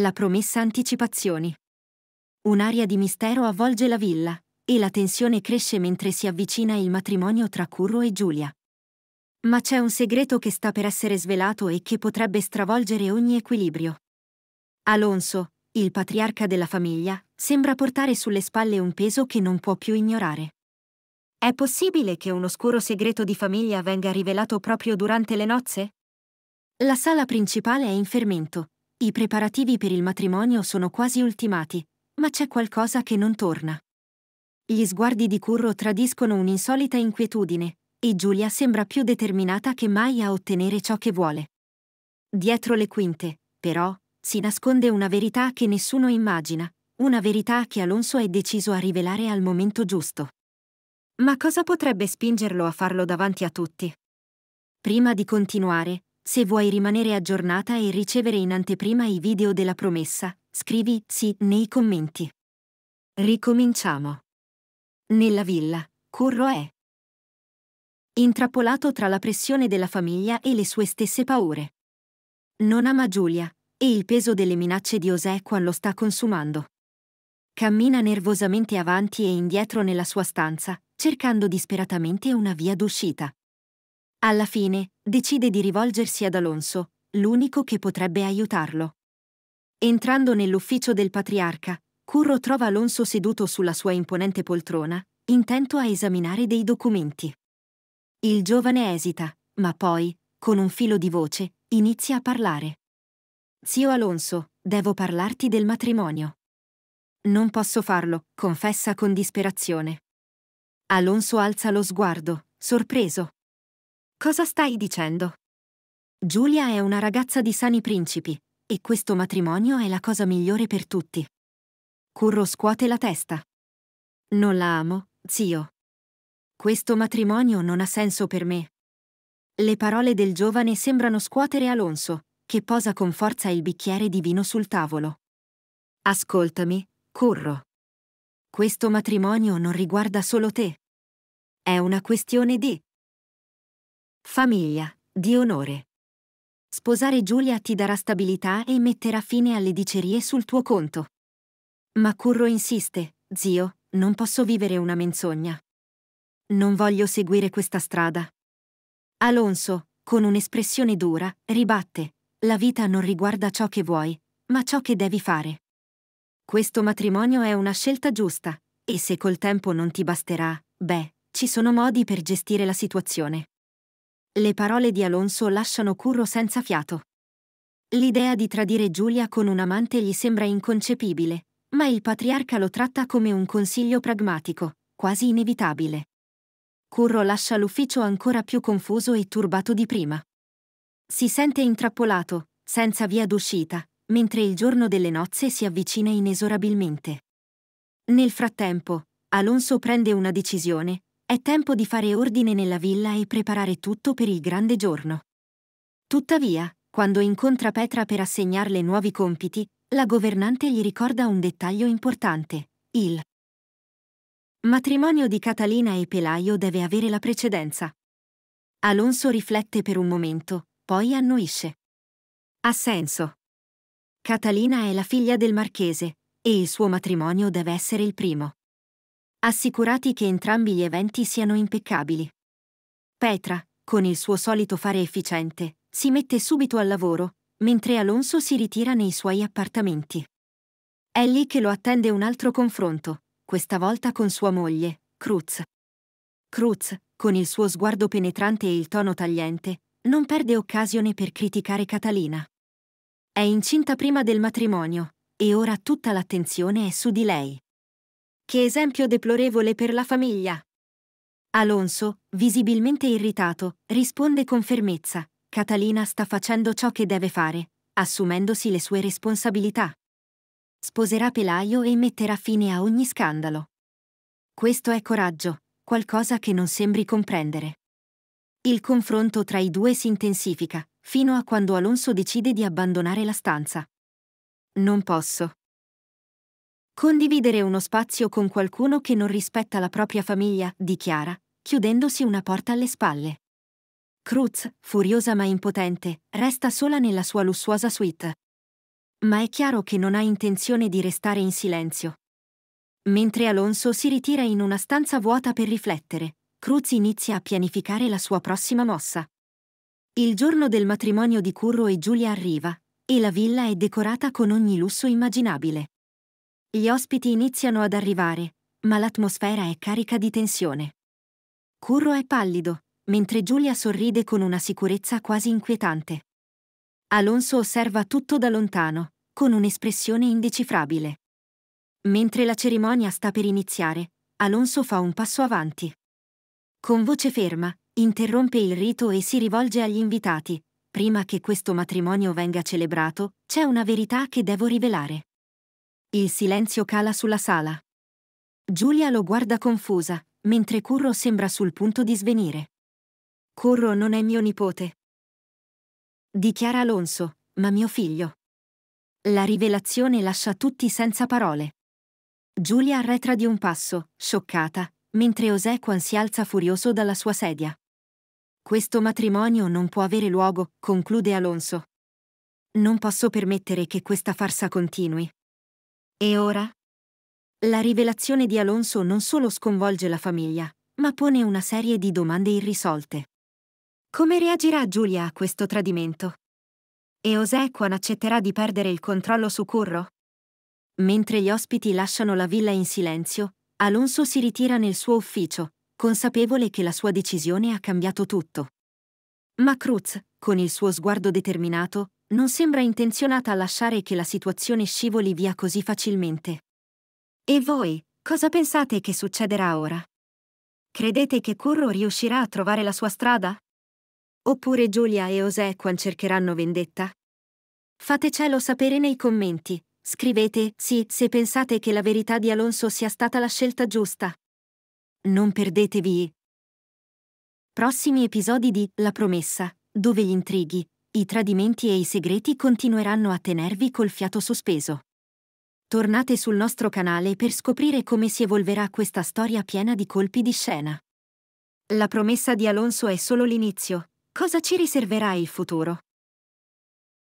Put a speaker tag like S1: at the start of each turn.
S1: La promessa anticipazioni. Un'aria di mistero avvolge la villa, e la tensione cresce mentre si avvicina il matrimonio tra Curro e Giulia. Ma c'è un segreto che sta per essere svelato e che potrebbe stravolgere ogni equilibrio. Alonso, il patriarca della famiglia, sembra portare sulle spalle un peso che non può più ignorare. È possibile che un oscuro segreto di famiglia venga rivelato proprio durante le nozze? La sala principale è in fermento, i preparativi per il matrimonio sono quasi ultimati, ma c'è qualcosa che non torna. Gli sguardi di Curro tradiscono un'insolita inquietudine, e Giulia sembra più determinata che mai a ottenere ciò che vuole. Dietro le quinte, però, si nasconde una verità che nessuno immagina, una verità che Alonso è deciso a rivelare al momento giusto. Ma cosa potrebbe spingerlo a farlo davanti a tutti? Prima di continuare, se vuoi rimanere aggiornata e ricevere in anteprima i video della promessa, scrivi sì nei commenti. Ricominciamo. Nella villa, Curro è intrappolato tra la pressione della famiglia e le sue stesse paure. Non ama Giulia, e il peso delle minacce di Osequan lo sta consumando. Cammina nervosamente avanti e indietro nella sua stanza, cercando disperatamente una via d'uscita. Alla fine, decide di rivolgersi ad Alonso, l'unico che potrebbe aiutarlo. Entrando nell'ufficio del patriarca, Curro trova Alonso seduto sulla sua imponente poltrona, intento a esaminare dei documenti. Il giovane esita, ma poi, con un filo di voce, inizia a parlare. Zio Alonso, devo parlarti del matrimonio. Non posso farlo, confessa con disperazione. Alonso alza lo sguardo, sorpreso. Cosa stai dicendo? Giulia è una ragazza di sani principi, e questo matrimonio è la cosa migliore per tutti. Curro scuote la testa. Non la amo, zio. Questo matrimonio non ha senso per me. Le parole del giovane sembrano scuotere Alonso, che posa con forza il bicchiere di vino sul tavolo. Ascoltami, Curro. Questo matrimonio non riguarda solo te. È una questione di Famiglia, di onore. Sposare Giulia ti darà stabilità e metterà fine alle dicerie sul tuo conto. Ma Curro insiste, zio, non posso vivere una menzogna. Non voglio seguire questa strada. Alonso, con un'espressione dura, ribatte, la vita non riguarda ciò che vuoi, ma ciò che devi fare. Questo matrimonio è una scelta giusta, e se col tempo non ti basterà, beh, ci sono modi per gestire la situazione. Le parole di Alonso lasciano Curro senza fiato. L'idea di tradire Giulia con un amante gli sembra inconcepibile, ma il patriarca lo tratta come un consiglio pragmatico, quasi inevitabile. Curro lascia l'ufficio ancora più confuso e turbato di prima. Si sente intrappolato, senza via d'uscita, mentre il giorno delle nozze si avvicina inesorabilmente. Nel frattempo, Alonso prende una decisione, è tempo di fare ordine nella villa e preparare tutto per il grande giorno. Tuttavia, quando incontra Petra per assegnarle nuovi compiti, la governante gli ricorda un dettaglio importante, il matrimonio di Catalina e Pelaio deve avere la precedenza. Alonso riflette per un momento, poi annuisce. Ha senso. Catalina è la figlia del marchese, e il suo matrimonio deve essere il primo. Assicurati che entrambi gli eventi siano impeccabili. Petra, con il suo solito fare efficiente, si mette subito al lavoro, mentre Alonso si ritira nei suoi appartamenti. È lì che lo attende un altro confronto, questa volta con sua moglie, Cruz. Cruz, con il suo sguardo penetrante e il tono tagliente, non perde occasione per criticare Catalina. È incinta prima del matrimonio, e ora tutta l'attenzione è su di lei. Che esempio deplorevole per la famiglia! Alonso, visibilmente irritato, risponde con fermezza. Catalina sta facendo ciò che deve fare, assumendosi le sue responsabilità. Sposerà Pelaio e metterà fine a ogni scandalo. Questo è coraggio, qualcosa che non sembri comprendere. Il confronto tra i due si intensifica, fino a quando Alonso decide di abbandonare la stanza. Non posso. Condividere uno spazio con qualcuno che non rispetta la propria famiglia, dichiara, chiudendosi una porta alle spalle. Cruz, furiosa ma impotente, resta sola nella sua lussuosa suite. Ma è chiaro che non ha intenzione di restare in silenzio. Mentre Alonso si ritira in una stanza vuota per riflettere, Cruz inizia a pianificare la sua prossima mossa. Il giorno del matrimonio di Curro e Giulia arriva, e la villa è decorata con ogni lusso immaginabile. Gli ospiti iniziano ad arrivare, ma l'atmosfera è carica di tensione. Curro è pallido, mentre Giulia sorride con una sicurezza quasi inquietante. Alonso osserva tutto da lontano, con un'espressione indecifrabile. Mentre la cerimonia sta per iniziare, Alonso fa un passo avanti. Con voce ferma, interrompe il rito e si rivolge agli invitati. Prima che questo matrimonio venga celebrato, c'è una verità che devo rivelare. Il silenzio cala sulla sala. Giulia lo guarda confusa, mentre Curro sembra sul punto di svenire. Curro non è mio nipote. Dichiara Alonso, ma mio figlio. La rivelazione lascia tutti senza parole. Giulia arretra di un passo, scioccata, mentre Osequan si alza furioso dalla sua sedia. Questo matrimonio non può avere luogo, conclude Alonso. Non posso permettere che questa farsa continui. E ora? La rivelazione di Alonso non solo sconvolge la famiglia, ma pone una serie di domande irrisolte. Come reagirà Giulia a questo tradimento? E Osequan accetterà di perdere il controllo su Curro? Mentre gli ospiti lasciano la villa in silenzio, Alonso si ritira nel suo ufficio, consapevole che la sua decisione ha cambiato tutto. Ma Cruz, con il suo sguardo determinato, non sembra intenzionata a lasciare che la situazione scivoli via così facilmente. E voi, cosa pensate che succederà ora? Credete che Corro riuscirà a trovare la sua strada? Oppure Giulia e Osequan cercheranno vendetta? Fatecelo sapere nei commenti. Scrivete sì se pensate che la verità di Alonso sia stata la scelta giusta. Non perdetevi. Prossimi episodi di La promessa, dove gli intrighi, i tradimenti e i segreti continueranno a tenervi col fiato sospeso. Tornate sul nostro canale per scoprire come si evolverà questa storia piena di colpi di scena. La promessa di Alonso è solo l'inizio. Cosa ci riserverà il futuro?